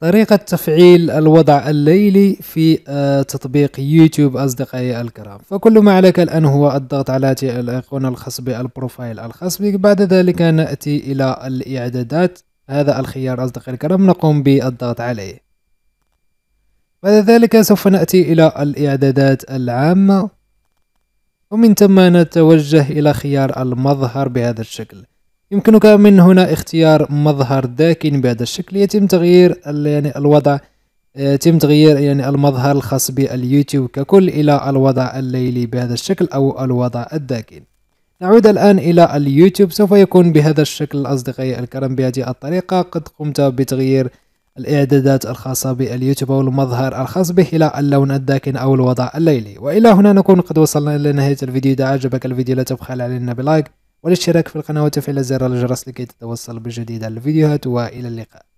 طريقة تفعيل الوضع الليلي في آه، تطبيق يوتيوب أصدقائي الكرام فكل ما عليك الآن هو الضغط على الأيقونة الخاص بالبروفايل الخاص بك بعد ذلك نأتي إلى الإعدادات هذا الخيار أصدقائي الكرام نقوم بالضغط عليه بعد ذلك سوف نأتي إلى الإعدادات العامة ومن ثم نتوجه إلى خيار المظهر بهذا الشكل يمكنك من هنا اختيار مظهر داكن بهذا الشكل يتم تغيير يعني الوضع يتم آه، تغيير يعني المظهر الخاص باليوتيوب ككل إلى الوضع الليلي بهذا الشكل أو الوضع الداكن نعود الآن إلى اليوتيوب سوف يكون بهذا الشكل أصدقائي الكرام بهذه الطريقة قد قمت بتغيير الإعدادات الخاصة باليوتيوب أو المظهر الخاص به إلى اللون الداكن أو الوضع الليلي وإلى هنا نكون قد وصلنا إلى نهاية الفيديو إذا عجبك الفيديو لا تبخل علينا بلايك والاشتراك في القناة وتفعيل زر الجرس لكي تتوصل بجديد الفيديوهات والى اللقاء